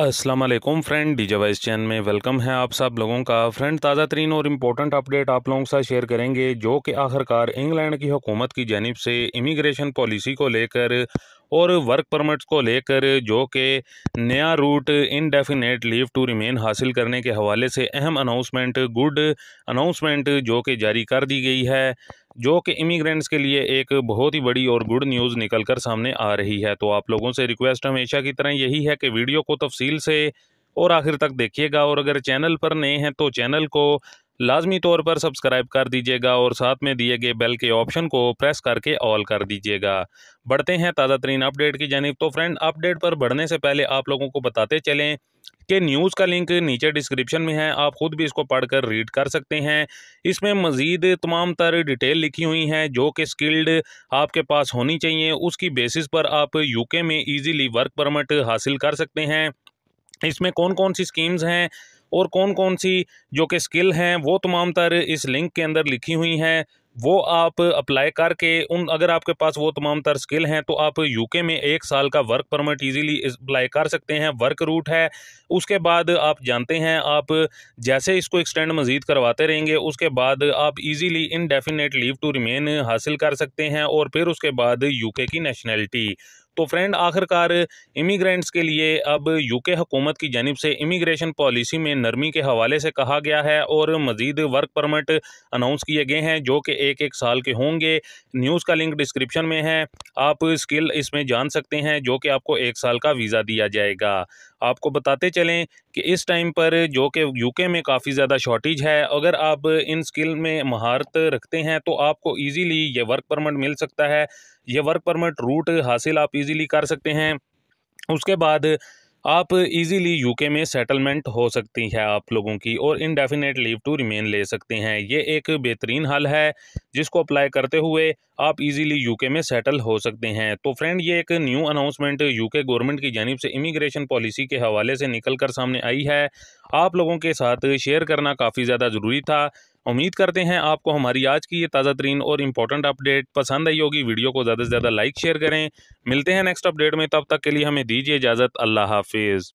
Aslam friend डी वाइस चैन में वेलकम है आप सब लोगों का फ्रेंड ताज़ा तरीन और इम्पोर्टेंट अपडेट आप लोगों के साथ शेयर करेंगे जो कि आखिरकार इंग्लैंड की हुकूमत की जानब से इमिग्रेशन पॉलिसी को लेकर और वर्क परमिट्स को लेकर जो कि नया route indefinite leave to remain हासिल करने के हवाले से अहम अनाउंसमेंट गुड अनाउंसमेंट जो कि जारी कर दी गई है जो कि इमिग्रेंट्स के लिए एक बहुत ही बड़ी और गुड न्यूज़ निकल कर सामने आ रही है तो आप लोगों से रिक्वेस्ट हमेशा की तरह यही है कि वीडियो को तफसील से और आखिर तक देखिएगा और अगर चैनल पर नए हैं तो चैनल को लाजमी तौर पर सब्सक्राइब कर दीजिएगा और साथ में दिए गए बेल के ऑप्शन को प्रेस करके ऑल कर दीजिएगा बढ़ते हैं ताज़ा तरीन अपडेट की जानब तो फ्रेंड अपडेट पर बढ़ने से पहले आप लोगों को बताते चलें कि न्यूज़ का लिंक नीचे डिस्क्रिप्शन में है आप ख़ुद भी इसको पढ़कर रीड कर सकते हैं इसमें मज़ीद तमाम तर डिटेल लिखी हुई हैं जो कि स्किल्ड आपके पास होनी चाहिए उसकी बेसिस पर आप यूके में इजीली वर्क परमिट हासिल कर सकते हैं इसमें कौन कौन सी स्कीम्स हैं और कौन कौन सी जो कि स्किल हैं वो तमाम तर इस लिंक के अंदर लिखी हुई हैं वो आप अप्लाई करके उन अगर आपके पास वो तमाम तर स्किल हैं तो आप यूके में एक साल का वर्क परमिट इजीली अप्लाई कर सकते हैं वर्क रूट है उसके बाद आप जानते हैं आप जैसे इसको एक्सटेंड मज़ीद करवाते रहेंगे उसके बाद आप easily indefinite leave to remain हासिल कर सकते हैं और फिर उसके बाद यूके की नेशनैलिटी तो फ्रेंड आखिरकार इमिग्रेंट्स के लिए अब यूके हुकूमत की जानब से इमिग्रेशन पॉलिसी में नरमी के हवाले से कहा गया है और मजीद वर्क परमिट अनाउंस किए गए हैं जो कि एक एक साल के होंगे न्यूज़ का लिंक डिस्क्रिप्शन में है आप स्किल इसमें जान सकते हैं जो कि आपको एक साल का वीज़ा दिया जाएगा आपको बताते चलें कि इस टाइम पर जो कि यूके में काफ़ी ज़्यादा शॉर्टेज है अगर आप इन स्किल में महारत रखते हैं तो आपको ईजीली ये वर्क परमिट मिल सकता है ये वर्क परमिट रूट हासिल आप ईजीली कर सकते हैं उसके बाद आप इजीली यूके में सेटलमेंट हो सकती है आप लोगों की और इनडेफिनेट लीव टू रिमेन ले सकते हैं ये एक बेहतरीन हल है जिसको अप्लाई करते हुए आप इजीली यूके में सेटल हो सकते हैं तो फ्रेंड ये एक न्यू अनाउंसमेंट यूके गवर्नमेंट की जानब से इमिग्रेशन पॉलिसी के हवाले से निकल कर सामने आई है आप लोगों के साथ शेयर करना काफ़ी ज़्यादा ज़रूरी था उम्मीद करते हैं आपको हमारी आज की ये ताज़ा तरीन और इम्पोर्टेंट अपडेट पसंद आई होगी वीडियो को ज़्यादा से ज़्यादा लाइक शेयर करें मिलते हैं नेक्स्ट अपडेट में तब तक के लिए हमें दीजिए इजाज़त अल्लाह हाफिज़